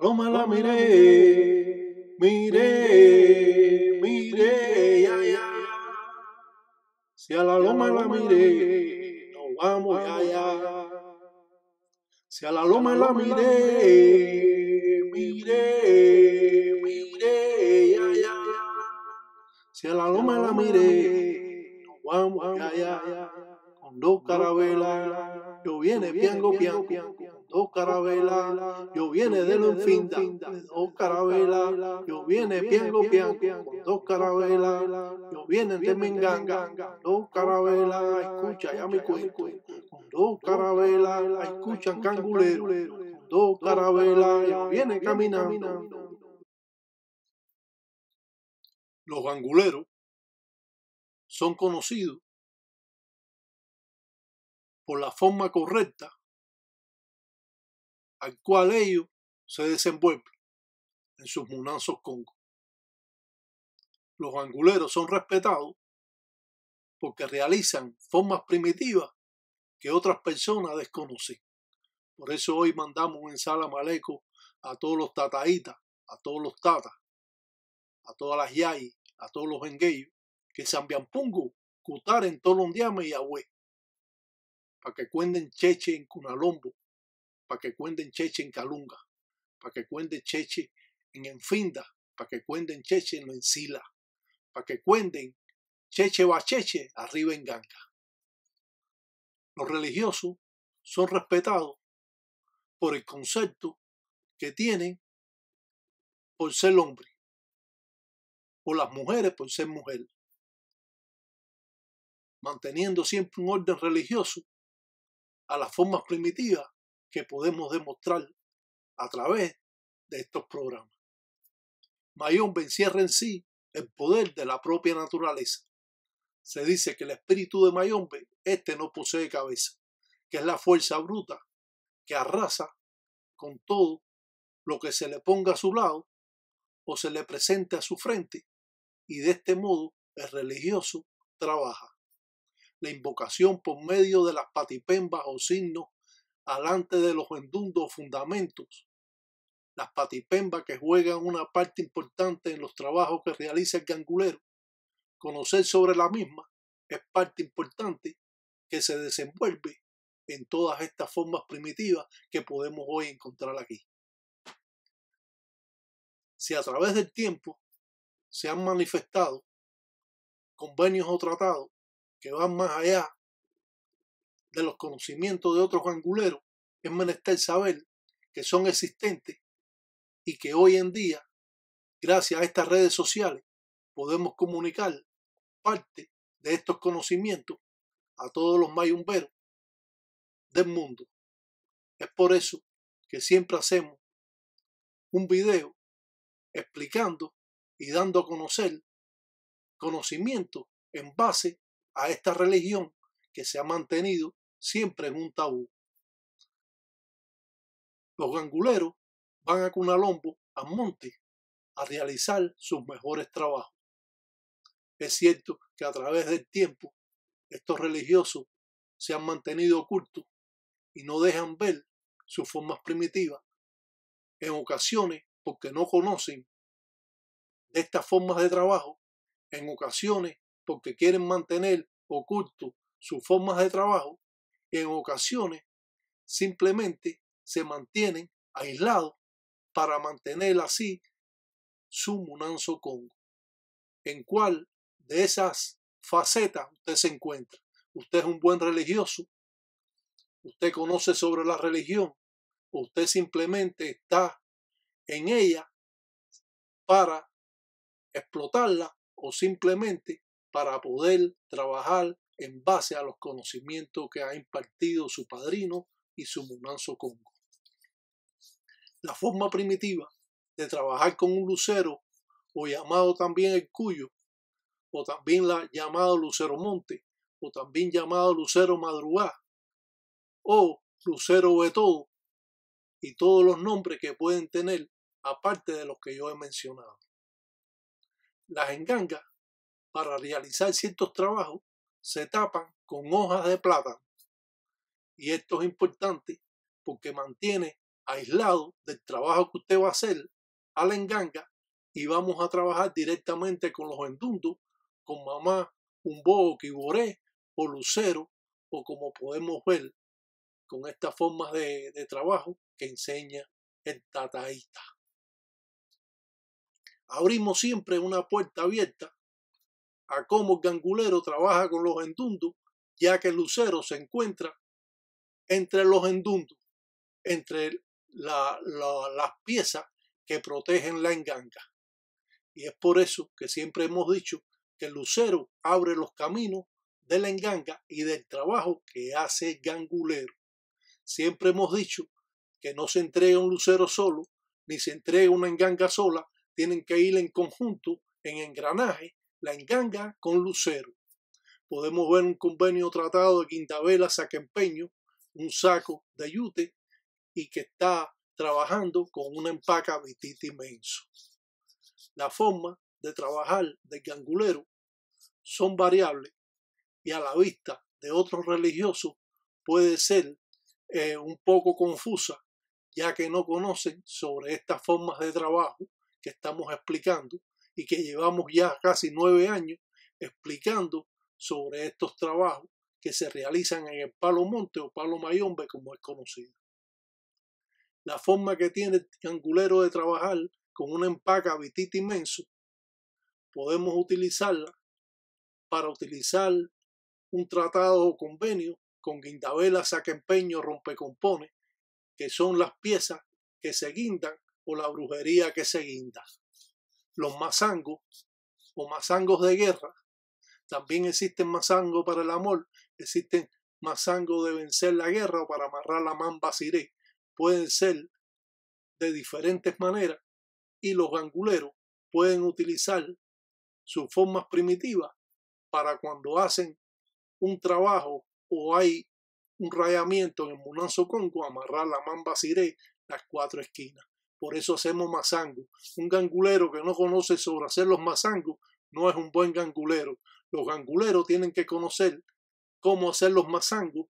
a la miré, miré, mire, ya, ya. Si a la loma la mire, no vamos allá. Si a la loma la mire, mire, miré, ya, ya. Si a la loma la miré, no vamos allá. Con dos carabelas, yo viene piango, piango, piango dos oh, oh, carabela, yo viene de lo infinda, dos oh, carabela, yo viene piango bien. dos carabelas, yo viene de menganga, dos carabelas, escucha ya mi cuenco, dos carabela, escuchan cangulero, dos carabela, yo viene caminando. Los anguleros son conocidos por la forma correcta al cual ellos se desenvuelven en sus munanzos congos. Los anguleros son respetados porque realizan formas primitivas que otras personas desconocen. Por eso hoy mandamos un Sala maleco a todos los tataitas, a todos los tatas, a todas las yai, a todos los engueyos, que Zambiampungo, Cutaren, Tolondiame y Agüe, para que cuenten cheche en Cunalombo, para que cuenden cheche en Calunga, para que cuenten cheche en Enfinda, para que cuenden cheche en Encila, para que cuenten cheche cheche arriba en Ganga. Los religiosos son respetados por el concepto que tienen por ser hombre, o las mujeres por ser mujer, manteniendo siempre un orden religioso a las formas primitivas que podemos demostrar a través de estos programas. Mayombe encierra en sí el poder de la propia naturaleza. Se dice que el espíritu de Mayombe, este no posee cabeza, que es la fuerza bruta que arrasa con todo lo que se le ponga a su lado o se le presente a su frente, y de este modo el religioso trabaja. La invocación por medio de las patipembas o signos alante de los endundos fundamentos, las patipembas que juegan una parte importante en los trabajos que realiza el gangulero, conocer sobre la misma es parte importante que se desenvuelve en todas estas formas primitivas que podemos hoy encontrar aquí. Si a través del tiempo se han manifestado convenios o tratados que van más allá de los conocimientos de otros anguleros, es menester saber que son existentes y que hoy en día, gracias a estas redes sociales, podemos comunicar parte de estos conocimientos a todos los mayumberos del mundo. Es por eso que siempre hacemos un video explicando y dando a conocer conocimiento en base a esta religión que se ha mantenido siempre en un tabú. Los ganguleros van a Cunalombo, a Monte, a realizar sus mejores trabajos. Es cierto que a través del tiempo estos religiosos se han mantenido ocultos y no dejan ver sus formas primitivas, en ocasiones porque no conocen estas formas de trabajo, en ocasiones porque quieren mantener oculto sus formas de trabajo en ocasiones simplemente se mantienen aislados para mantener así su Munanzo Congo. ¿En cuál de esas facetas usted se encuentra? Usted es un buen religioso, usted conoce sobre la religión, usted simplemente está en ella para explotarla o simplemente para poder trabajar en base a los conocimientos que ha impartido su padrino y su munanzo Congo. La forma primitiva de trabajar con un lucero, o llamado también el cuyo, o también la llamado lucero monte, o también llamado lucero madrugá, o lucero de y todos los nombres que pueden tener, aparte de los que yo he mencionado. Las engangas, para realizar ciertos trabajos, se tapan con hojas de plátano. Y esto es importante porque mantiene aislado del trabajo que usted va a hacer a la enganga y vamos a trabajar directamente con los endundos, con mamá, bobo, quiboré o lucero o como podemos ver con estas formas de, trabajo que enseña el tataita Abrimos siempre una puerta abierta a cómo Gangulero trabaja con los endundos, ya que Lucero se encuentra entre los endundos, entre las piezas que protegen la enganga. Y es por eso que siempre hemos dicho que Lucero abre los caminos de la enganga y del trabajo que hace Gangulero. Siempre hemos dicho que no se entrega un lucero solo, ni se entrega una enganga sola, tienen que ir en conjunto, en engranaje, la enganga con Lucero. Podemos ver un convenio tratado de Quintabela empeño un saco de yute, y que está trabajando con una empaca bitita inmenso. La forma de trabajar del gangulero son variables y a la vista de otros religiosos puede ser eh, un poco confusa, ya que no conocen sobre estas formas de trabajo que estamos explicando y que llevamos ya casi nueve años explicando sobre estos trabajos que se realizan en el Palo Monte o Palo Mayombe, como es conocido. La forma que tiene el triangulero de trabajar con una empaca vitita inmenso, podemos utilizarla para utilizar un tratado o convenio con empeño rompe compone que son las piezas que se guindan o la brujería que se guinda los mazangos o mazangos de guerra. También existen mazangos para el amor, existen mazangos de vencer la guerra o para amarrar la mamba siré. Pueden ser de diferentes maneras y los ganguleros pueden utilizar sus formas primitivas para cuando hacen un trabajo o hay un rayamiento en el Munazo Congo, amarrar la mamba siré las cuatro esquinas. Por eso hacemos mazango. Un gangulero que no conoce sobre hacer los mazangos no es un buen gangulero. Los ganguleros tienen que conocer cómo hacer los mazangos.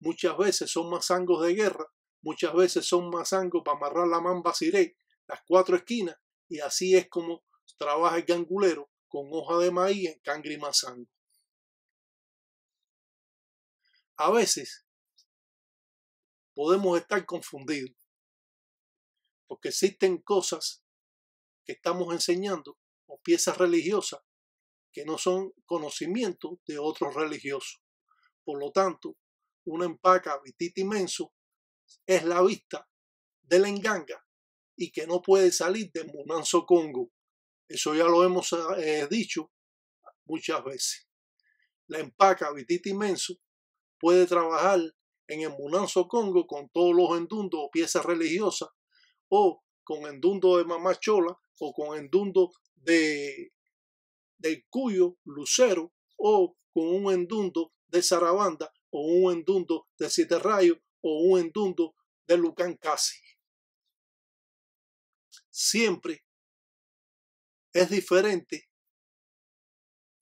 Muchas veces son mazangos de guerra, muchas veces son mazangos para amarrar la mamba siré, las cuatro esquinas, y así es como trabaja el gangulero con hoja de maíz en cangri mazango. A veces podemos estar confundidos porque existen cosas que estamos enseñando o piezas religiosas que no son conocimiento de otros religiosos. Por lo tanto, una empaca vititi inmenso es la vista del enganga y que no puede salir de Munanzo Congo. Eso ya lo hemos eh, dicho muchas veces. La empaca vititi inmenso puede trabajar en el Munanzo Congo con todos los endundos o piezas religiosas o con endundo de mamachola o con endundo de cuyo lucero o con un endundo de zarabanda o un endundo de siete rayos o un endundo de Lucan Casi. Siempre es diferente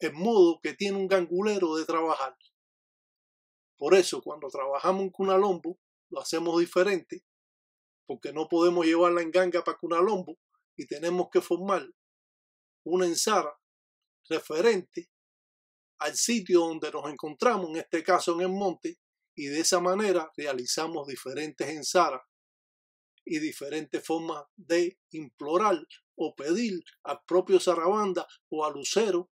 el modo que tiene un gangulero de trabajar. Por eso cuando trabajamos un Cunalombo lo hacemos diferente porque no podemos llevarla en ganga para Cunalombo y tenemos que formar una ensara referente al sitio donde nos encontramos, en este caso en el monte, y de esa manera realizamos diferentes ensaras y diferentes formas de implorar o pedir al propio zarabanda o al Lucero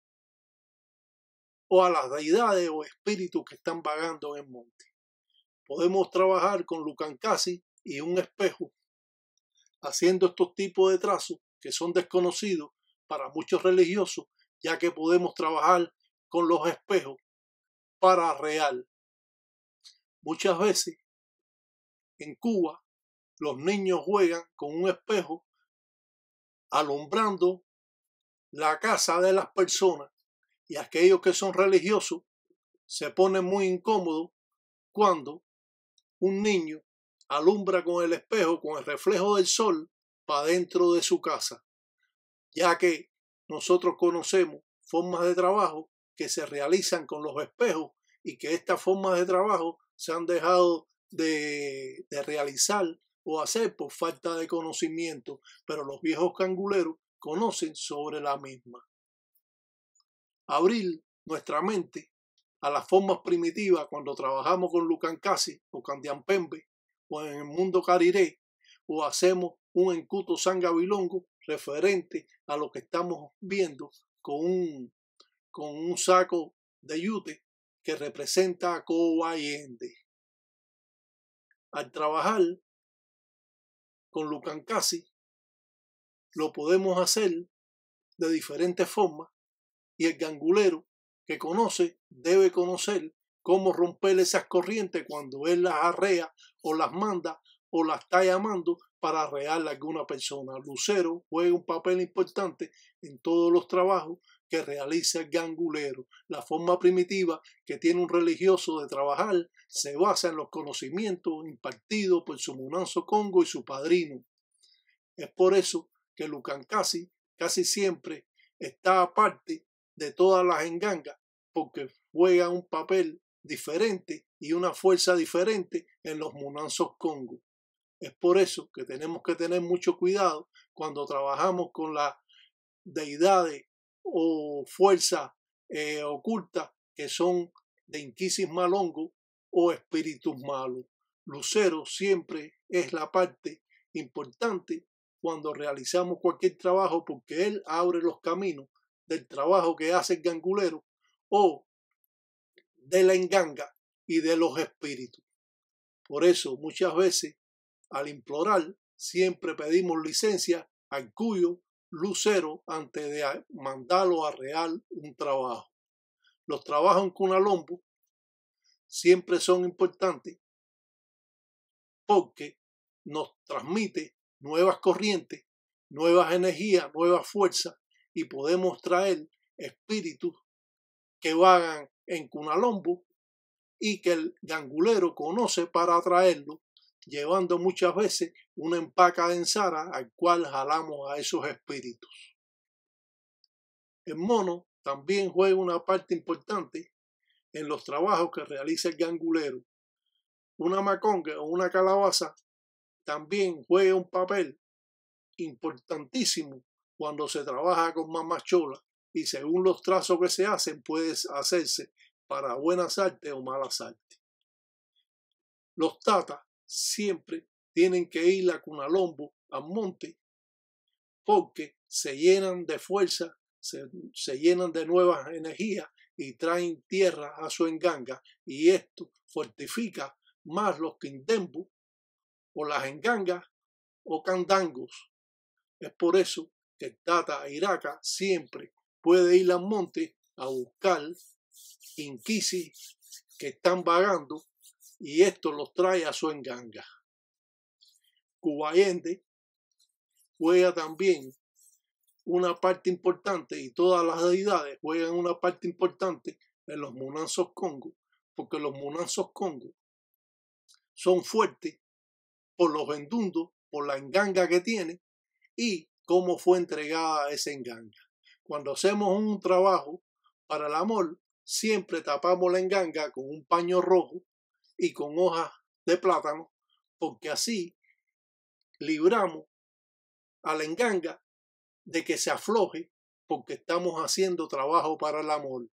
o a las deidades o espíritus que están vagando en el monte. Podemos trabajar con Lucancasi y un espejo, haciendo estos tipos de trazos que son desconocidos para muchos religiosos, ya que podemos trabajar con los espejos para real. Muchas veces en Cuba los niños juegan con un espejo alumbrando la casa de las personas y aquellos que son religiosos se ponen muy incómodos cuando un niño alumbra con el espejo, con el reflejo del sol, para dentro de su casa, ya que nosotros conocemos formas de trabajo que se realizan con los espejos y que estas formas de trabajo se han dejado de, realizar o hacer por falta de conocimiento, pero los viejos canguleros conocen sobre la misma. Abrir nuestra mente a las formas primitivas cuando trabajamos con Casi o Pembe, o pues, en el mundo cariré, o hacemos un encuto sangabilongo referente a lo que estamos viendo con un, con un saco de yute que representa a Cobayende. Al trabajar con Lucancasi, lo podemos hacer de diferentes formas y el gangulero que conoce debe conocer cómo romper esas corrientes cuando él las arrea o las manda o las está llamando para real a alguna persona. Lucero juega un papel importante en todos los trabajos que realiza el gangulero. La forma primitiva que tiene un religioso de trabajar se basa en los conocimientos impartidos por su munanzo Congo y su padrino. Es por eso que Lucancasi casi siempre está aparte de todas las engangas porque juega un papel diferente y una fuerza diferente en los Munanzos Congo. Es por eso que tenemos que tener mucho cuidado cuando trabajamos con las deidades o fuerzas eh, ocultas que son de Inquisis Malongo o espíritus malos. Lucero siempre es la parte importante cuando realizamos cualquier trabajo porque él abre los caminos del trabajo que hace el gangulero o de la enganga y de los espíritus. Por eso muchas veces al implorar siempre pedimos licencia al cuyo lucero antes de mandarlo a real un trabajo. Los trabajos en Cunalombo siempre son importantes porque nos transmite nuevas corrientes, nuevas energías, nuevas fuerzas y podemos traer espíritus que vagan en Cunalombo y que el gangulero conoce para atraerlo, llevando muchas veces una empaca de ensara al cual jalamos a esos espíritus. El mono también juega una parte importante en los trabajos que realiza el gangulero. Una maconga o una calabaza también juega un papel importantísimo cuando se trabaja con mamachola y según los trazos que se hacen puede hacerse para buenas artes o malas artes. Los Tata siempre tienen que ir a Cunalombo, a monte, porque se llenan de fuerza, se, llenan de nuevas energías y traen tierra a su enganga y esto fortifica más los quindembu o las engangas o candangos. Es por eso que el Tata Iraca siempre puede ir al monte a buscar inquisi que están vagando y esto los trae a su enganga. Cubayende juega también una parte importante y todas las deidades juegan una parte importante en los munanzos congo, porque los munanzos congo son fuertes por los vendundos, por la enganga que tienen y cómo fue entregada esa enganga. Cuando hacemos un trabajo para el amor, siempre tapamos la enganga con un paño rojo y con hojas de plátano, porque así libramos a la enganga de que se afloje porque estamos haciendo trabajo para el amor.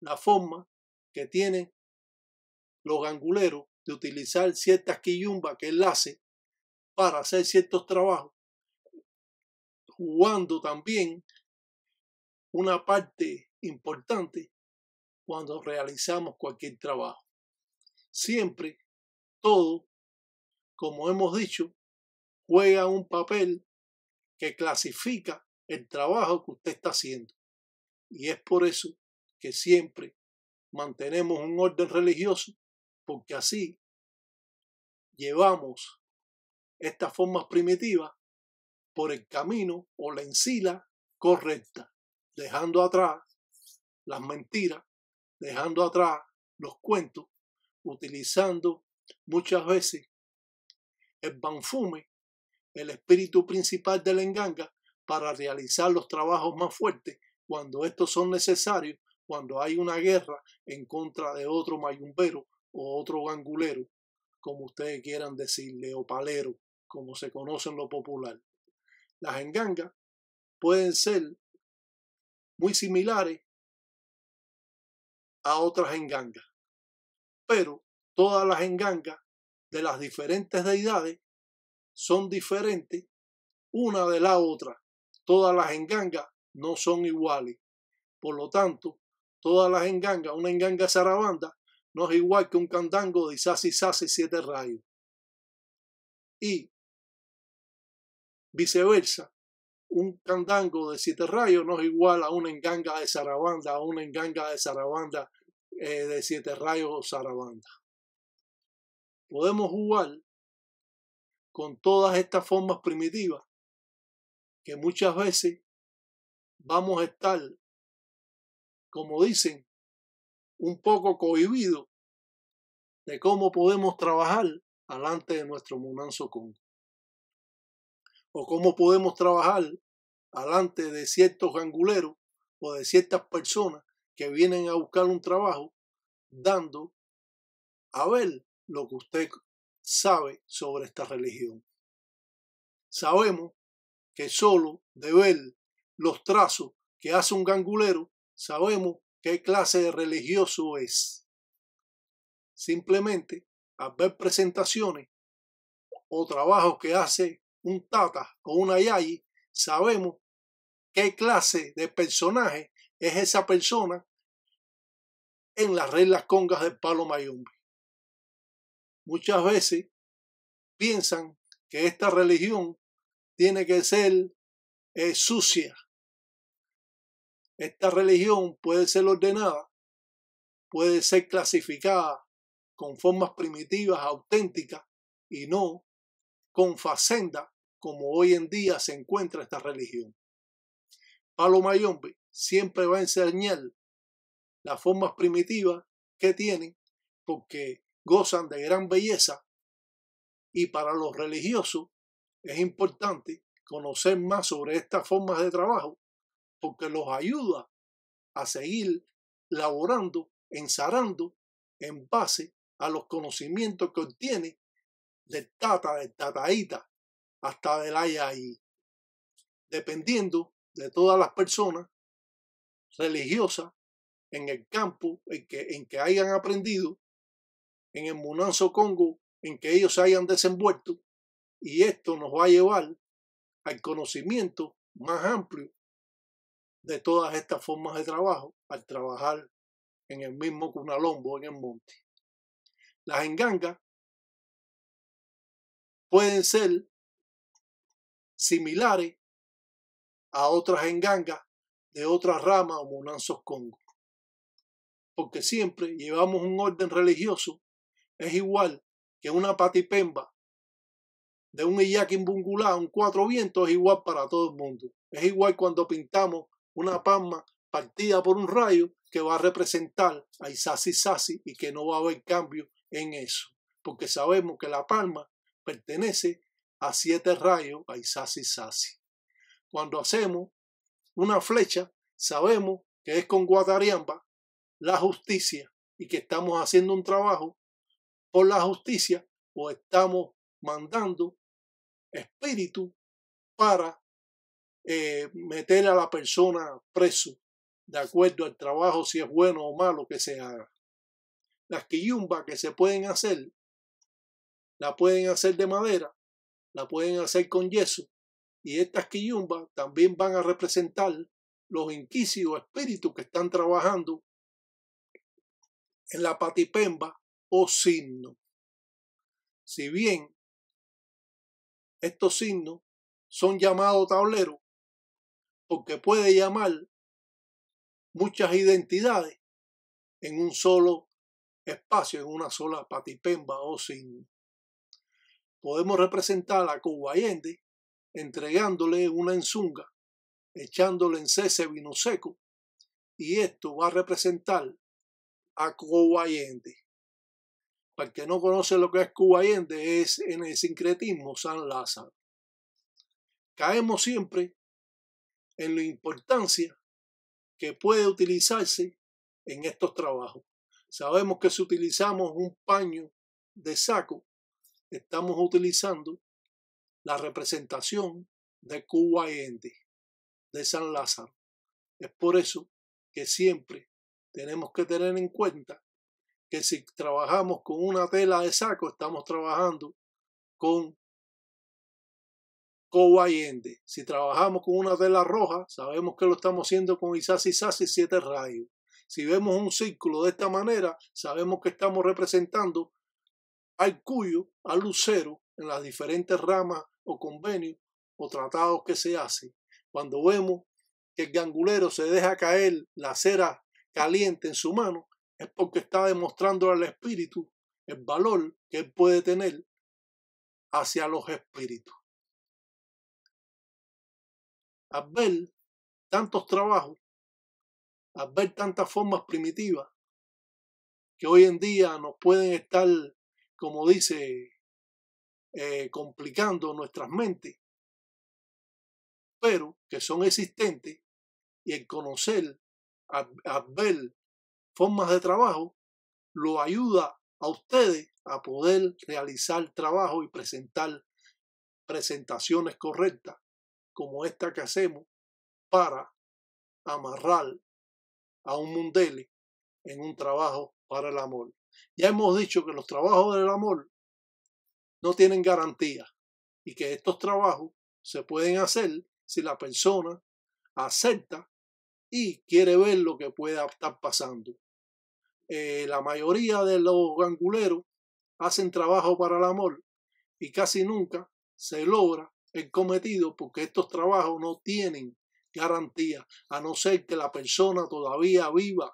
La forma que tienen los ganguleros de utilizar ciertas quillumbas que enlace para hacer ciertos trabajos, jugando también una parte importante cuando realizamos cualquier trabajo. Siempre todo, como hemos dicho, juega un papel que clasifica el trabajo que usted está haciendo. Y es por eso que siempre mantenemos un orden religioso, porque así llevamos estas formas primitivas por el camino o la encila correcta, dejando atrás las mentiras, dejando atrás los cuentos, utilizando muchas veces el banfume, el espíritu principal de la enganga, para realizar los trabajos más fuertes cuando estos son necesarios, cuando hay una guerra en contra de otro mayumbero o otro gangulero, como ustedes quieran decirle, o palero, como se conoce en lo popular. Las engangas pueden ser muy similares a otras engangas. Pero todas las engangas de las diferentes deidades son diferentes una de la otra. Todas las engangas no son iguales. Por lo tanto, todas las engangas, una enganga zarabanda, no es igual que un candango de Isasi Sase siete rayos. Y viceversa, un candango de siete rayos no es igual a una enganga de zarabanda, a una enganga de zarabanda eh, de Siete Rayos o Sarabanda. Podemos jugar con todas estas formas primitivas que muchas veces vamos a estar, como dicen, un poco cohibidos de cómo podemos trabajar alante de nuestro monanzo O cómo podemos trabajar alante de ciertos ganguleros o de ciertas personas que vienen a buscar un trabajo dando a ver lo que usted sabe sobre esta religión. Sabemos que solo de ver los trazos que hace un gangulero, sabemos qué clase de religioso es. Simplemente al ver presentaciones o trabajos que hace un tata o una yayi, sabemos qué clase de personaje es esa persona en las reglas congas de palo mayombe. Muchas veces piensan que esta religión tiene que ser eh, sucia. Esta religión puede ser ordenada, puede ser clasificada con formas primitivas, auténticas, y no con facenda como hoy en día se encuentra esta religión. Palo Mayombe siempre va a enseñar las formas primitivas que tienen porque gozan de gran belleza y para los religiosos es importante conocer más sobre estas formas de trabajo porque los ayuda a seguir laborando, ensarando en base a los conocimientos que obtiene del tata, del tataíta, hasta del Ayayí, dependiendo de todas las personas religiosa en el campo en que, en que hayan aprendido, en el Munanzo Congo en que ellos se hayan desenvuelto, y esto nos va a llevar al conocimiento más amplio de todas estas formas de trabajo al trabajar en el mismo Cunalombo, en el monte. Las engangas pueden ser similares a otras engangas de otra rama o monanzos congo. Porque siempre llevamos un orden religioso, es igual que una patipemba de un Iyaki bungulá, un cuatro vientos, es igual para todo el mundo. Es igual cuando pintamos una palma partida por un rayo que va a representar a Isasi Sasi y que no va a haber cambio en eso, porque sabemos que la palma pertenece a siete rayos a Isasi Sasi. Cuando hacemos una flecha, sabemos que es con Guatariamba la justicia y que estamos haciendo un trabajo por la justicia o estamos mandando espíritu para eh, meter a la persona preso de acuerdo al trabajo, si es bueno o malo que se haga. Las quillumbas que se pueden hacer, la pueden hacer de madera, la pueden hacer con yeso, y estas quiyumbas también van a representar los inquisios espíritus que están trabajando en la patipemba o signo. Si bien estos signos son llamados tableros, porque puede llamar muchas identidades en un solo espacio, en una sola patipemba o signo. Podemos representar a Cuba entregándole una enzunga, echándole en cese vino seco, y esto va a representar a Cubayende. Para el que no conoce lo que es Cubayende, es en el sincretismo San Lázaro. Caemos siempre en la importancia que puede utilizarse en estos trabajos. Sabemos que si utilizamos un paño de saco, estamos utilizando la representación de Cuba de San Lázaro. Es por eso que siempre tenemos que tener en cuenta que si trabajamos con una tela de saco, estamos trabajando con N. Si trabajamos con una tela roja, sabemos que lo estamos haciendo con Isasi Sasi siete rayos. Si vemos un círculo de esta manera, sabemos que estamos representando al Cuyo, al Lucero, en las diferentes ramas o convenios o tratados que se hacen. Cuando vemos que el gangulero se deja caer la cera caliente en su mano, es porque está demostrando al espíritu el valor que él puede tener hacia los espíritus. Al ver tantos trabajos, al ver tantas formas primitivas que hoy en día nos pueden estar, como dice eh, complicando nuestras mentes, pero que son existentes y el conocer, a, ver formas de trabajo, lo ayuda a ustedes a poder realizar trabajo y presentar presentaciones correctas como esta que hacemos para amarrar a un mundele en un trabajo para el amor. Ya hemos dicho que los trabajos del amor no tienen garantía y que estos trabajos se pueden hacer si la persona acepta y quiere ver lo que pueda estar pasando. Eh, la mayoría de los ganguleros hacen trabajo para el amor y casi nunca se logra el cometido porque estos trabajos no tienen garantía, a no ser que la persona todavía viva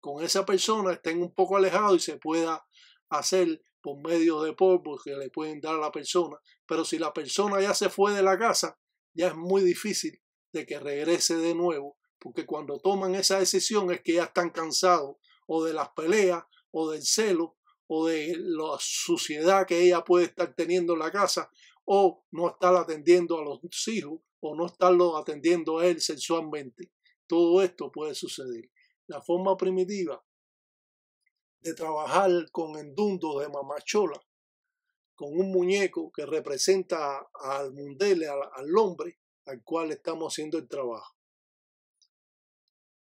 con esa persona, estén un poco alejados y se pueda hacer por medios de polvo que le pueden dar a la persona, pero si la persona ya se fue de la casa, ya es muy difícil de que regrese de nuevo, porque cuando toman esa decisión es que ya están cansados o de las peleas o del celo o de la suciedad que ella puede estar teniendo en la casa o no estar atendiendo a los hijos o no estarlo atendiendo a él sexualmente. Todo esto puede suceder. La forma primitiva de trabajar con dundo de Mamachola, con un muñeco que representa al mundele, al hombre al cual estamos haciendo el trabajo.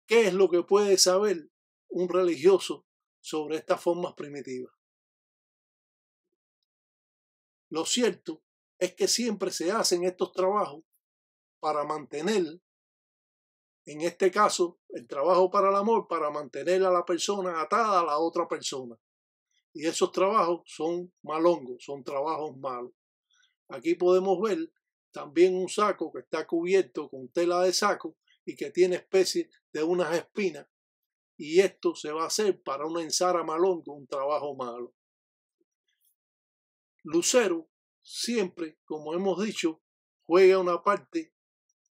¿Qué es lo que puede saber un religioso sobre estas formas primitivas? Lo cierto es que siempre se hacen estos trabajos para mantener en este caso, el trabajo para el amor, para mantener a la persona atada a la otra persona. Y esos trabajos son malongos, son trabajos malos. Aquí podemos ver también un saco que está cubierto con tela de saco y que tiene especie de unas espinas. Y esto se va a hacer para una ensara malongo, un trabajo malo. Lucero siempre, como hemos dicho, juega una parte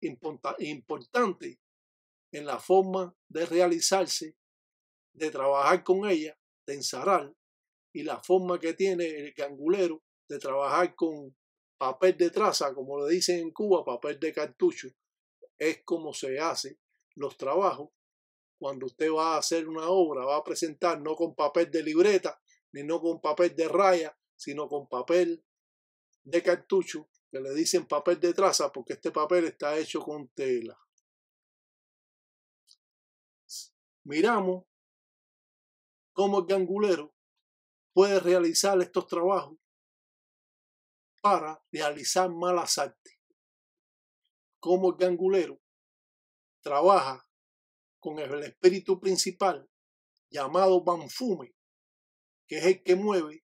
importante en la forma de realizarse, de trabajar con ella, de ensarar, y la forma que tiene el cangulero de trabajar con papel de traza, como le dicen en Cuba, papel de cartucho, es como se hace los trabajos. Cuando usted va a hacer una obra, va a presentar no con papel de libreta, ni no con papel de raya, sino con papel de cartucho, que le dicen papel de traza, porque este papel está hecho con tela. miramos cómo el gangulero puede realizar estos trabajos para realizar malas artes. Cómo el gangulero trabaja con el espíritu principal llamado Banfume, que es el que mueve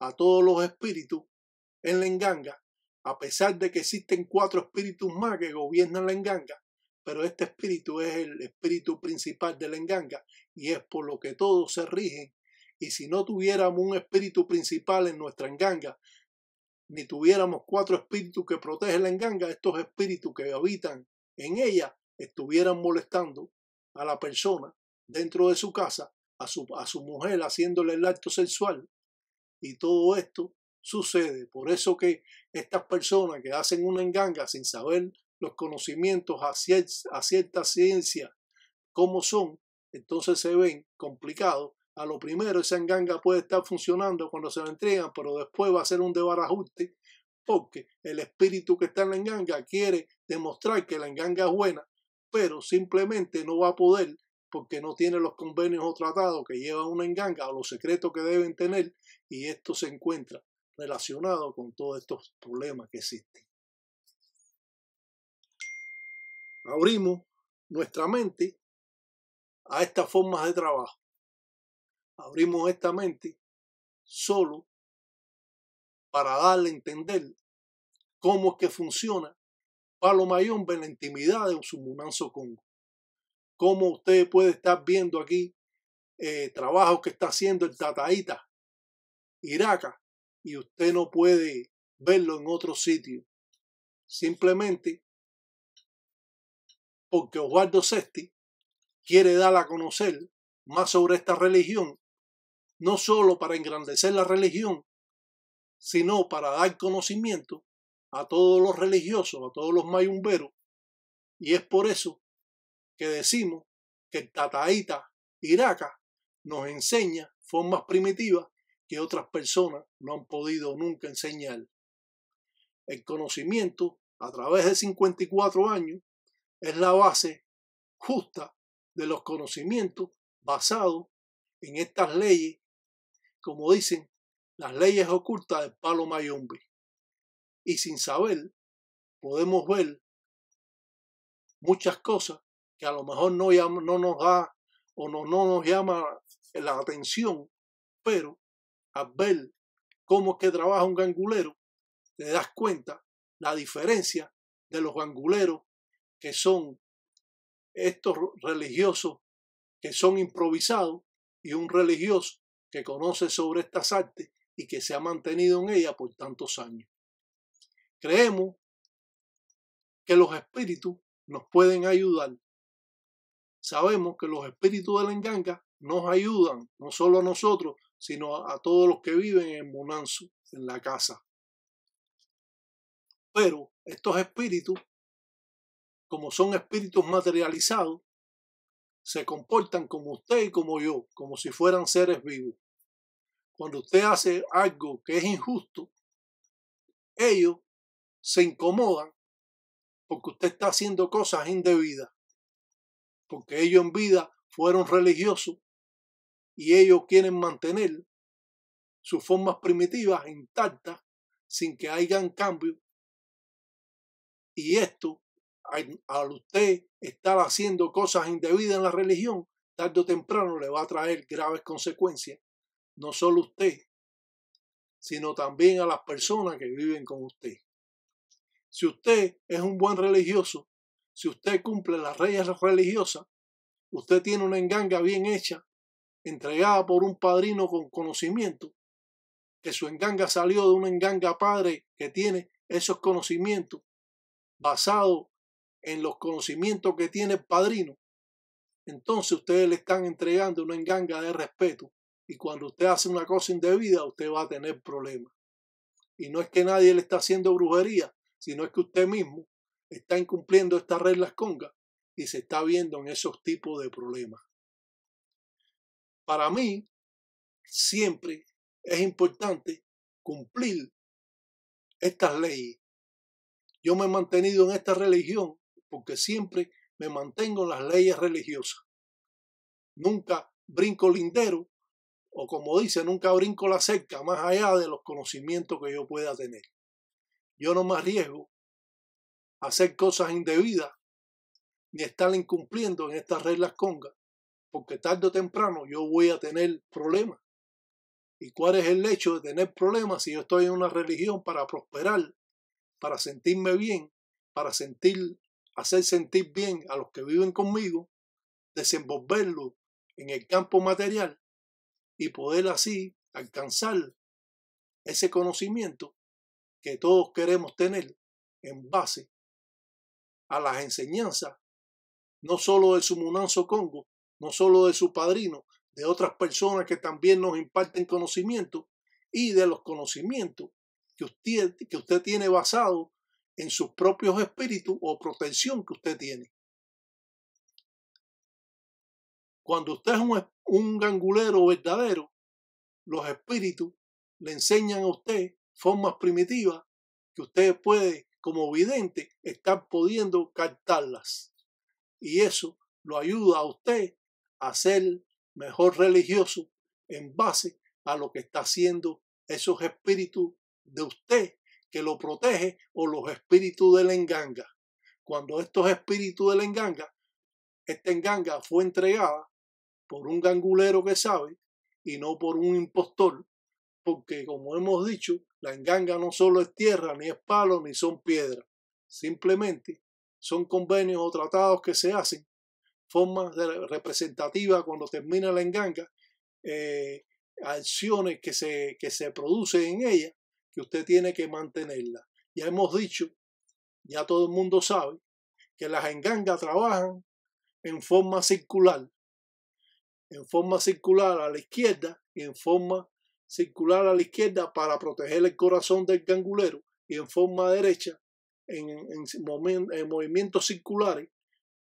a todos los espíritus en la enganga, a pesar de que existen cuatro espíritus más que gobiernan la enganga, pero este espíritu es el espíritu principal de la enganga y es por lo que todos se rigen. Y si no tuviéramos un espíritu principal en nuestra enganga, ni tuviéramos cuatro espíritus que protegen la enganga, estos espíritus que habitan en ella estuvieran molestando a la persona dentro de su casa, a su, a su mujer, haciéndole el acto sexual. Y todo esto sucede. Por eso que estas personas que hacen una enganga sin saber los conocimientos a, cierta ciencia como son, entonces se ven complicados. A lo primero, esa enganga puede estar funcionando cuando se la entregan, pero después va a ser un debarajuste porque el espíritu que está en la enganga quiere demostrar que la enganga es buena, pero simplemente no va a poder porque no tiene los convenios o tratados que lleva una enganga o los secretos que deben tener y esto se encuentra relacionado con todos estos problemas que existen. abrimos nuestra mente a estas formas de trabajo. Abrimos esta mente solo para darle a entender cómo es que funciona Palo Mayombe en la intimidad de un Munanzo Congo. Cómo usted puede estar viendo aquí eh, trabajos que está haciendo el Tataíta, Iraca, y usted no puede verlo en otro sitio. Simplemente porque Oswaldo Sesti quiere dar a conocer más sobre esta religión, no solo para engrandecer la religión, sino para dar conocimiento a todos los religiosos, a todos los mayumberos, y es por eso que decimos que el Tataíta Iraca nos enseña formas primitivas que otras personas no han podido nunca enseñar. El conocimiento, a través de 54 años, es la base justa de los conocimientos basados en estas leyes, como dicen, las leyes ocultas de palo mayombe. Y sin saber, podemos ver muchas cosas que a lo mejor no, no nos da o no, no nos llama la atención, pero al ver cómo es que trabaja un gangulero, te das cuenta la diferencia de los ganguleros que son estos religiosos que son improvisados y un religioso que conoce sobre estas artes y que se ha mantenido en ella por tantos años. Creemos que los espíritus nos pueden ayudar. Sabemos que los espíritus de la enganga nos ayudan, no solo a nosotros, sino a, todos los que viven en Munanzu, en la casa. Pero estos espíritus como son espíritus materializados, se comportan como usted y como yo, como si fueran seres vivos. Cuando usted hace algo que es injusto, ellos se incomodan porque usted está haciendo cosas indebidas. Porque ellos en vida fueron religiosos y ellos quieren mantener sus formas primitivas intactas sin que hayan cambio. Y esto al usted estar haciendo cosas indebidas en la religión, tarde o temprano le va a traer graves consecuencias, no solo a usted, sino también a las personas que viven con usted. Si usted es un buen religioso, si usted cumple las reglas religiosas, usted tiene una enganga bien hecha, entregada por un padrino con conocimiento, que su enganga salió de un enganga padre que tiene esos conocimientos basados en los conocimientos que tiene el padrino, entonces ustedes le están entregando una enganga de respeto. Y cuando usted hace una cosa indebida, usted va a tener problemas. Y no es que nadie le está haciendo brujería, sino es que usted mismo está incumpliendo estas reglas congas y se está viendo en esos tipos de problemas. Para mí, siempre es importante cumplir estas leyes. Yo me he mantenido en esta religión porque siempre me mantengo en las leyes religiosas. Nunca brinco lindero, o como dice, nunca brinco la cerca más allá de los conocimientos que yo pueda tener. Yo no me arriesgo a hacer cosas indebidas ni estar incumpliendo en estas reglas congas, porque tarde o temprano yo voy a tener problemas. ¿Y cuál es el hecho de tener problemas si yo estoy en una religión para prosperar, para sentirme bien, para sentir hacer sentir bien a los que viven conmigo, desenvolverlo en el campo material y poder así alcanzar ese conocimiento que todos queremos tener en base a las enseñanzas, no solo de su Munanzo Congo, no solo de su padrino, de otras personas que también nos imparten conocimiento y de los conocimientos que usted, que usted tiene basado en sus propios espíritus o protección que usted tiene. Cuando usted es un, gangulero verdadero, los espíritus le enseñan a usted formas primitivas que usted puede, como vidente, estar pudiendo captarlas. Y eso lo ayuda a usted a ser mejor religioso en base a lo que está haciendo esos espíritus de usted que lo protege o los espíritus del enganga. Cuando estos espíritus del enganga, esta enganga fue entregada por un gangulero que sabe y no por un impostor, porque como hemos dicho, la enganga no solo es tierra, ni es palo, ni son piedras. Simplemente son convenios o tratados que se hacen, formas representativas cuando termina la enganga, eh, acciones que se, que se producen en ella que usted tiene que mantenerla. Ya hemos dicho, ya todo el mundo sabe, que las engangas trabajan en forma circular. En forma circular a la izquierda y en forma circular a la izquierda para proteger el corazón del gangulero y en forma derecha en, movimientos circulares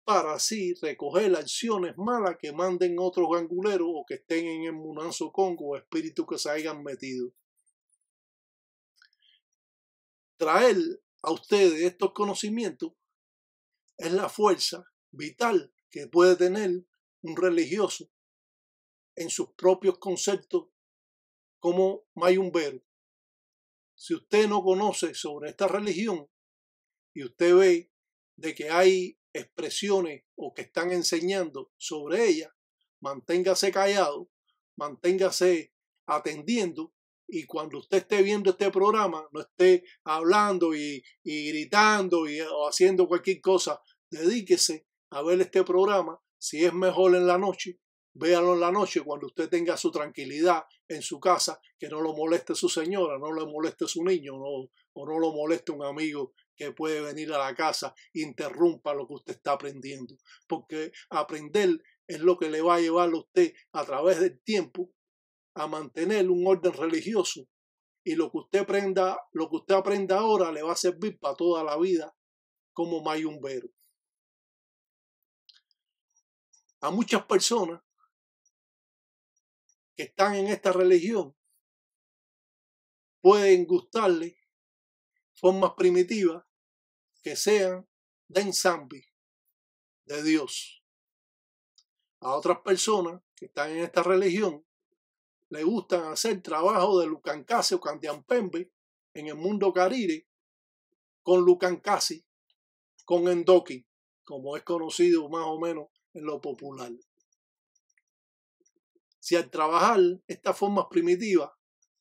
para así recoger acciones malas que manden otros ganguleros o que estén en el Munanzo Congo o espíritus que se hayan metido traer a ustedes estos conocimientos es la fuerza vital que puede tener un religioso en sus propios conceptos como mayumbero. Si usted no conoce sobre esta religión y usted ve de que hay expresiones o que están enseñando sobre ella, manténgase callado, manténgase atendiendo y cuando usted esté viendo este programa, no esté hablando y, gritando y, o haciendo cualquier cosa, dedíquese a ver este programa. Si es mejor en la noche, véalo en la noche cuando usted tenga su tranquilidad en su casa, que no lo moleste su señora, no le moleste su niño o no lo moleste un amigo que puede venir a la casa, interrumpa lo que usted está aprendiendo, porque aprender es lo que le va a llevar a usted a través del tiempo a mantener un orden religioso y lo que usted aprenda, lo que usted aprenda ahora le va a servir para toda la vida como mayumbero. A muchas personas que están en esta religión pueden gustarle formas primitivas que sean de ensambi de Dios. A otras personas que están en esta religión le gustan hacer trabajo de Lucancase o Candiampembe en el mundo carire con Lucancasi, con Endoki, como es conocido más o menos en lo popular. Si al trabajar estas formas primitivas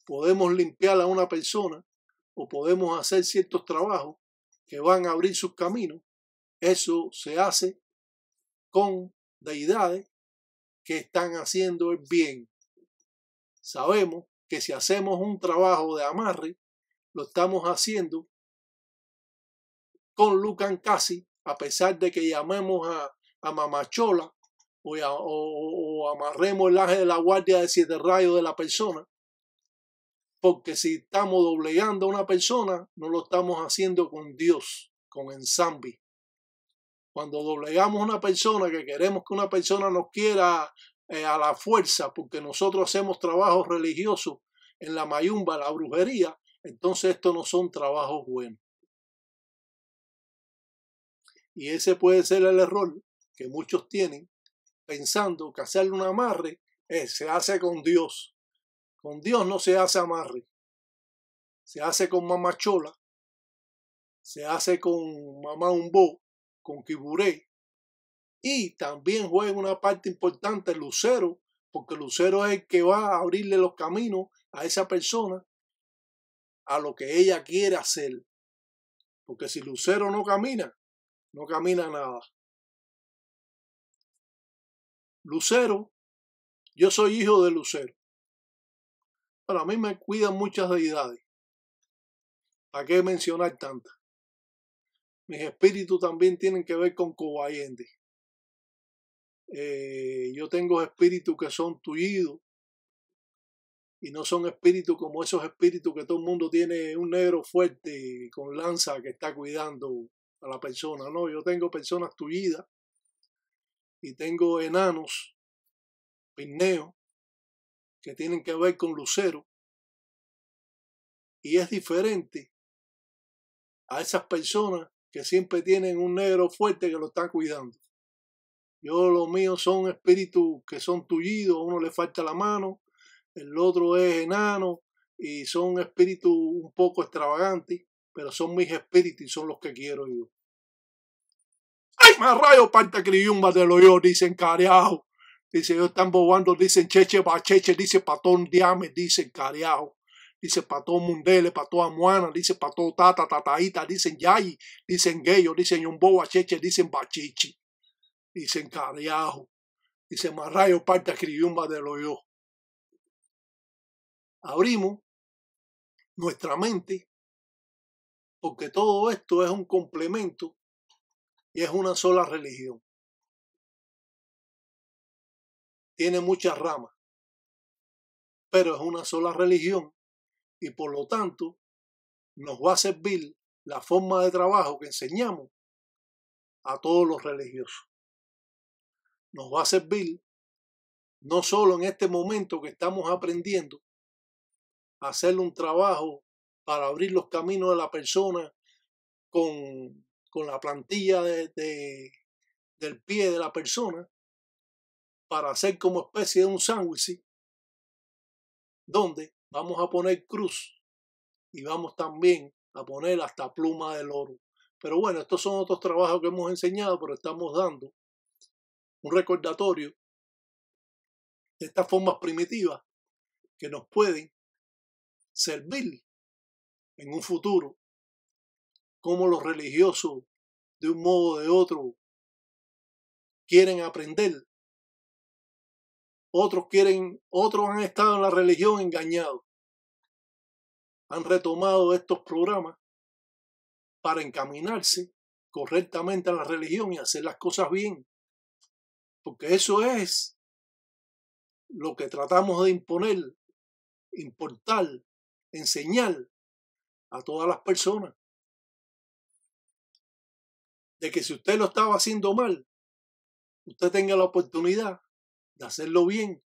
podemos limpiar a una persona o podemos hacer ciertos trabajos que van a abrir sus caminos, eso se hace con deidades que están haciendo el bien Sabemos que si hacemos un trabajo de amarre, lo estamos haciendo con Lucan Casi, a pesar de que llamemos a, Mamachola o, amarremos el ángel de la guardia de siete rayos de la persona. Porque si estamos doblegando a una persona, no lo estamos haciendo con Dios, con zambi. Cuando doblegamos a una persona, que queremos que una persona nos quiera eh, a la fuerza, porque nosotros hacemos trabajos religiosos en la mayumba, la brujería, entonces estos no son trabajos buenos. Y ese puede ser el error que muchos tienen, pensando que hacer un amarre eh, se hace con Dios. Con Dios no se hace amarre. Se hace con mamachola, se hace con mamá umbo, con kiburé, y también juega una parte importante Lucero, porque Lucero es el que va a abrirle los caminos a esa persona a lo que ella quiere hacer. Porque si Lucero no camina, no camina nada. Lucero, yo soy hijo de Lucero. Para mí me cuidan muchas deidades. ¿Para qué mencionar tantas? Mis espíritus también tienen que ver con Cobayende. Eh, yo tengo espíritus que son tullidos y no son espíritus como esos espíritus que todo el mundo tiene un negro fuerte con lanza que está cuidando a la persona. No, yo tengo personas tullidas y tengo enanos, pineos, que tienen que ver con lucero. Y es diferente a esas personas que siempre tienen un negro fuerte que lo están cuidando. Yo los míos son espíritus que son tullidos, uno le falta la mano, el otro es enano y son espíritus un poco extravagantes, pero son mis espíritus y son los que quiero yo. ¡Ay, más rayo panta criumba de lo yo! Dicen careajo. Dice, yo están bobando, dicen cheche bacheche, dice patón diame, dicen careajo. Dice patón mundele, patón amuana, dice patón tata, tataita dicen yayi, dicen gayo, dicen yumbo cheche. dicen bachichi y se y se dice marrayo parta criumba de lo yo. Abrimos nuestra mente, porque todo esto es un complemento y es una sola religión. Tiene muchas ramas, pero es una sola religión y por lo tanto nos va a servir la forma de trabajo que enseñamos a todos los religiosos nos va a servir no solo en este momento que estamos aprendiendo, a hacer un trabajo para abrir los caminos de la persona con, con la plantilla de, del pie de la persona, para hacer como especie de un sándwich, donde vamos a poner cruz y vamos también a poner hasta pluma de oro. Pero bueno, estos son otros trabajos que hemos enseñado, pero estamos dando un recordatorio de estas formas primitivas que nos pueden servir en un futuro, como los religiosos de un modo o de otro quieren aprender. Otros quieren, otros han estado en la religión engañados. Han retomado estos programas para encaminarse correctamente a la religión y hacer las cosas bien porque eso es lo que tratamos de imponer, importar, enseñar a todas las personas. De que si usted lo estaba haciendo mal, usted tenga la oportunidad de hacerlo bien.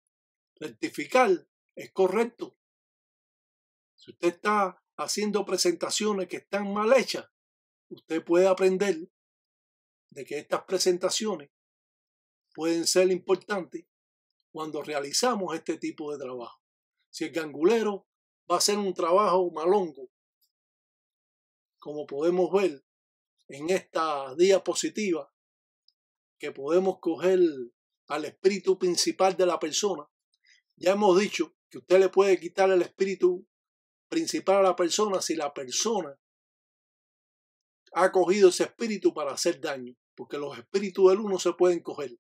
Rectificar es correcto. Si usted está haciendo presentaciones que están mal hechas, usted puede aprender de que estas presentaciones pueden ser importantes cuando realizamos este tipo de trabajo. Si el gangulero va a ser un trabajo malongo, como podemos ver en esta diapositiva, que podemos coger al espíritu principal de la persona, ya hemos dicho que usted le puede quitar el espíritu principal a la persona si la persona ha cogido ese espíritu para hacer daño, porque los espíritus del uno se pueden coger.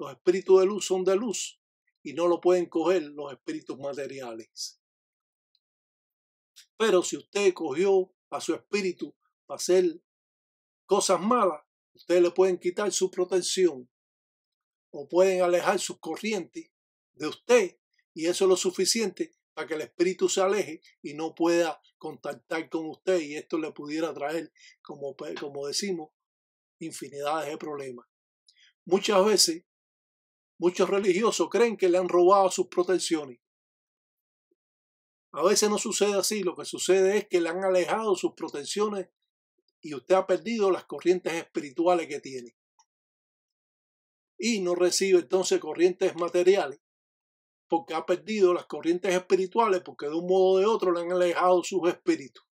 Los espíritus de luz son de luz y no lo pueden coger los espíritus materiales. Pero si usted cogió a su espíritu para hacer cosas malas, usted le pueden quitar su protección o pueden alejar sus corrientes de usted y eso es lo suficiente para que el espíritu se aleje y no pueda contactar con usted y esto le pudiera traer, como, pues, como decimos, infinidades de problemas. Muchas veces Muchos religiosos creen que le han robado sus protecciones. A veces no sucede así, lo que sucede es que le han alejado sus protecciones y usted ha perdido las corrientes espirituales que tiene. Y no recibe entonces corrientes materiales porque ha perdido las corrientes espirituales porque de un modo o de otro le han alejado sus espíritus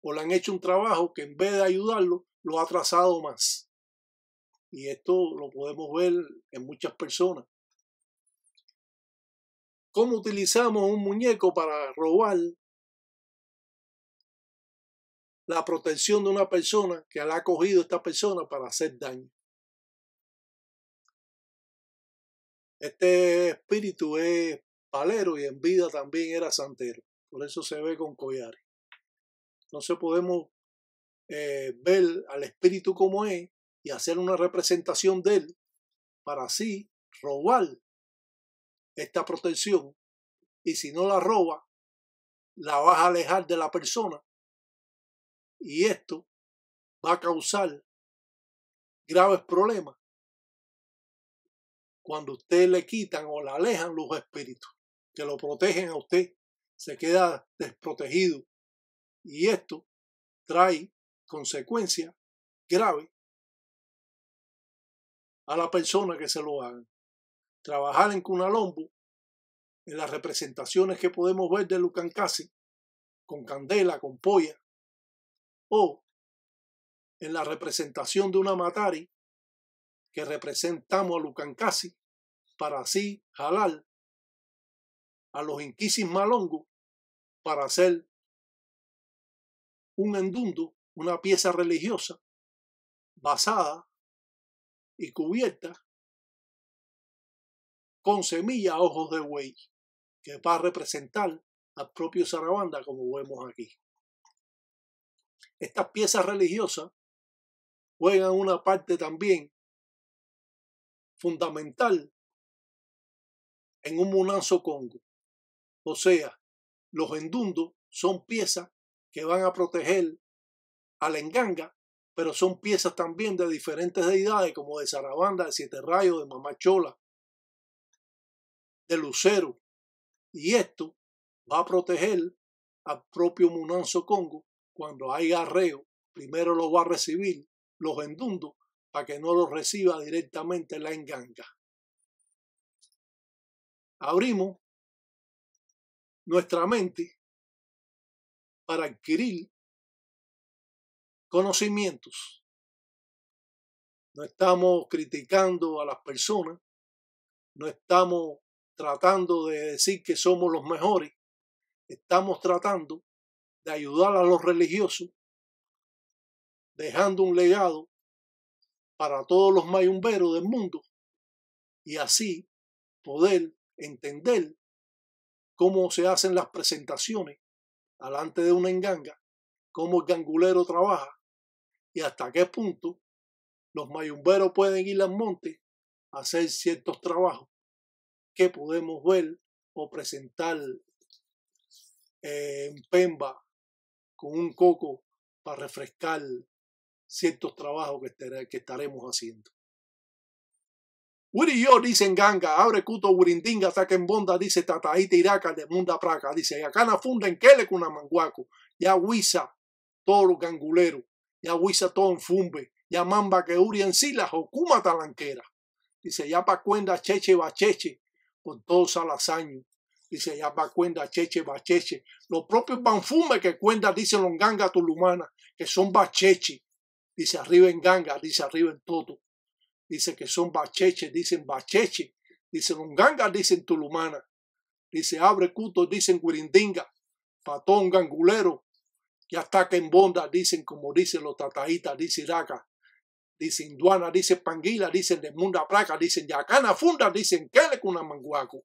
o le han hecho un trabajo que en vez de ayudarlo lo ha atrasado más. Y esto lo podemos ver en muchas personas. ¿Cómo utilizamos un muñeco para robar la protección de una persona que la ha cogido esta persona para hacer daño? Este espíritu es palero y en vida también era santero. Por eso se ve con no Entonces podemos eh, ver al espíritu como es y hacer una representación de él para así robar esta protección y si no la roba, la vas a alejar de la persona y esto va a causar graves problemas cuando usted le quitan o le alejan los espíritus que lo protegen a usted, se queda desprotegido y esto trae consecuencias graves a la persona que se lo haga. Trabajar en Cunalombo, en las representaciones que podemos ver de Lucancasi, con candela, con polla, o en la representación de una matari que representamos a Lucancasi para así jalar a los inquisis malongo para hacer un endundo, una pieza religiosa basada y cubierta con semilla ojos de buey, que va a representar al propio Sarabanda, como vemos aquí. Estas piezas religiosas juegan una parte también fundamental en un Munazo congo. O sea, los endundos son piezas que van a proteger al enganga pero son piezas también de diferentes deidades, como de Zarabanda, de Siete Rayos, de Mamachola, de Lucero. Y esto va a proteger al propio Munanzo Congo cuando hay arreo. Primero lo va a recibir los endundos para que no los reciba directamente la enganga. Abrimos nuestra mente para adquirir conocimientos. No estamos criticando a las personas, no estamos tratando de decir que somos los mejores, estamos tratando de ayudar a los religiosos, dejando un legado para todos los mayumberos del mundo y así poder entender cómo se hacen las presentaciones alante de una enganga, cómo el gangulero trabaja y hasta qué punto los mayumberos pueden ir al monte a hacer ciertos trabajos que podemos ver o presentar en eh, pemba con un coco para refrescar ciertos trabajos que, estaremos haciendo. Wiri yo dicen ganga, abre cuto burindinga, saquen bonda, dice tataíta iraca de munda praca, dice acá na funda en kele con manguaco, ya huiza, todos los ganguleros, ya en Fumbe, ya Mamba Keuri en sí, la Jocuma Talanquera. Dice, ya cuenta Cheche Bacheche, con todos años. Dice, ya cuenta Cheche Bacheche. Los propios Banfume que cuenta, dicen Longanga Tulumana, que son Bacheche. Dice, arriba en Ganga, dice arriba en todo. Dice que son Bacheche, dicen Bacheche. Dice Longanga, dicen Tulumana. Dice, abre cuto, dicen Guirindinga. Patón, gangulero, que en Bonda, dicen como dicen los tataitas dicen Iraca, dicen Duana, dicen Panguila, dicen Desmunda placa, dicen Yacana Funda, dicen le cuna Manguaco.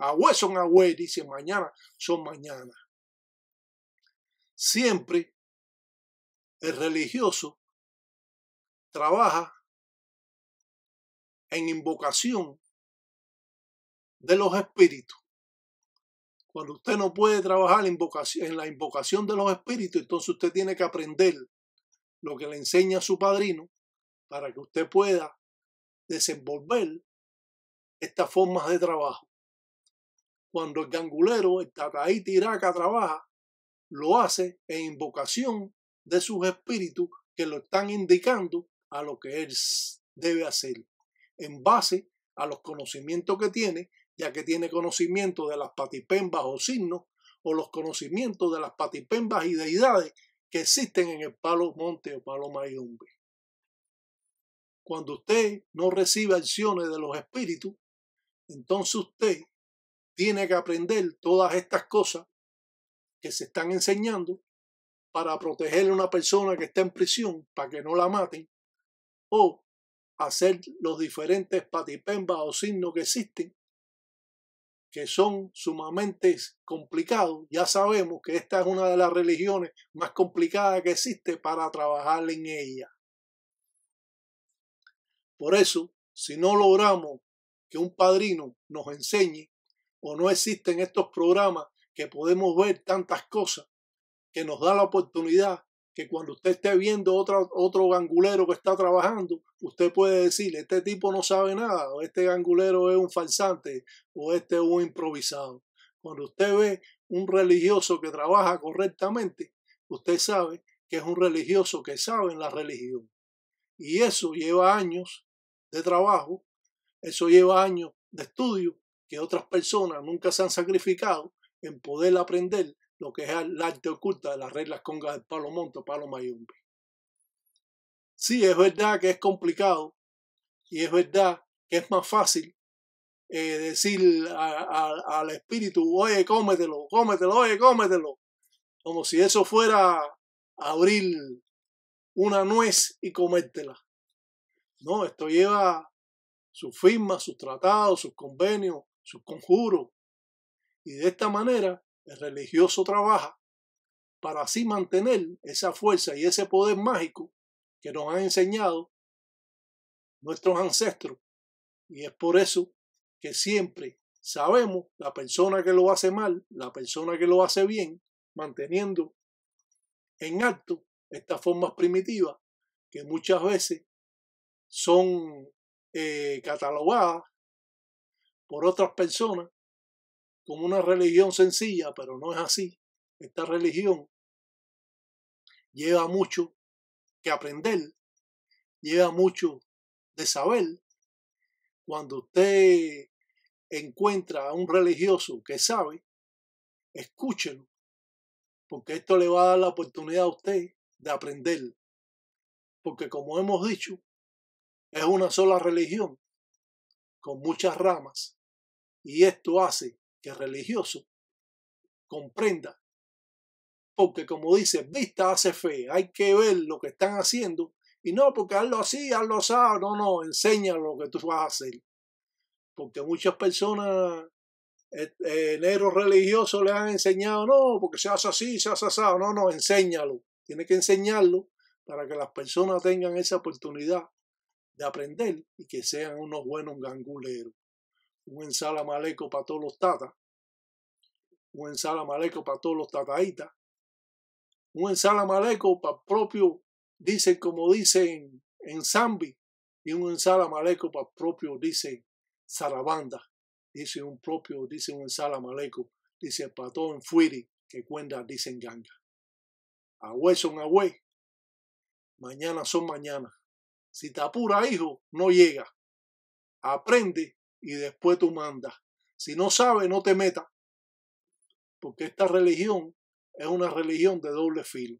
Agüe son agüe, dicen mañana son mañana. Siempre el religioso trabaja en invocación de los espíritus. Cuando usted no puede trabajar en la invocación de los espíritus, entonces usted tiene que aprender lo que le enseña su padrino para que usted pueda desenvolver estas formas de trabajo. Cuando el gangulero, el tataí tiraca trabaja, lo hace en invocación de sus espíritus que lo están indicando a lo que él debe hacer, en base a los conocimientos que tiene ya que tiene conocimiento de las patipembas o signos o los conocimientos de las patipembas y deidades que existen en el palo monte o palo mayombe. Cuando usted no recibe acciones de los espíritus, entonces usted tiene que aprender todas estas cosas que se están enseñando para proteger a una persona que está en prisión para que no la maten o hacer los diferentes patipembas o signos que existen que son sumamente complicados. Ya sabemos que esta es una de las religiones más complicadas que existe para trabajar en ella. Por eso, si no logramos que un padrino nos enseñe o no existen estos programas que podemos ver tantas cosas que nos da la oportunidad que cuando usted esté viendo otro gangulero que está trabajando, usted puede decir, este tipo no sabe nada, o este gangulero es un falsante, o este es un improvisado. Cuando usted ve un religioso que trabaja correctamente, usted sabe que es un religioso que sabe en la religión. Y eso lleva años de trabajo, eso lleva años de estudio que otras personas nunca se han sacrificado en poder aprender lo que es el arte oculta de las reglas congas del Palo Monto, Palo Mayumbe. Sí, es verdad que es complicado y es verdad que es más fácil eh, decir al espíritu, oye, cómetelo, cómetelo, oye, cómetelo. Como si eso fuera abrir una nuez y comértela. No, esto lleva sus firmas, sus tratados, sus convenios, sus conjuros. Y de esta manera el religioso trabaja para así mantener esa fuerza y ese poder mágico que nos han enseñado nuestros ancestros. Y es por eso que siempre sabemos la persona que lo hace mal, la persona que lo hace bien, manteniendo en acto estas formas primitivas que muchas veces son eh, catalogadas por otras personas como una religión sencilla, pero no es así. Esta religión lleva mucho que aprender, lleva mucho de saber. Cuando usted encuentra a un religioso que sabe, escúchelo, porque esto le va a dar la oportunidad a usted de aprender. Porque como hemos dicho, es una sola religión con muchas ramas y esto hace que religioso comprenda. Porque como dice, vista hace fe, hay que ver lo que están haciendo y no porque hazlo así, hazlo así, no, no, enséñalo lo que tú vas a hacer. Porque muchas personas, eh, eh, enero religiosos le han enseñado, no, porque se hace así, se hace así, no, no, enséñalo. Tiene que enseñarlo para que las personas tengan esa oportunidad de aprender y que sean unos buenos ganguleros un ensalamaleco para todos los tatas, un ensalamaleco para todos los tataitas, un ensalamaleco para propio, dicen como dicen en Zambi, y un ensalamaleco para propio, dice Zarabanda, dice un propio, dice un ensalamaleco, dice para todo en Fuiri, que cuenta, dicen Ganga. Agüe son agüe, mañana son mañana. Si te apura, hijo, no llega. Aprende y después tú mandas. Si no sabe, no te metas, porque esta religión es una religión de doble filo.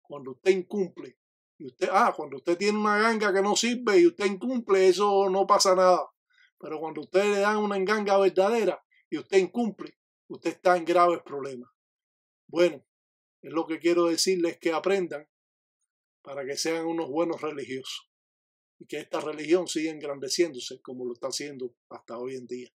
Cuando usted incumple, y usted, ah, cuando usted tiene una ganga que no sirve y usted incumple, eso no pasa nada. Pero cuando usted le dan una ganga verdadera y usted incumple, usted está en graves problemas. Bueno, es lo que quiero decirles que aprendan para que sean unos buenos religiosos y que esta religión siga engrandeciéndose como lo está haciendo hasta hoy en día.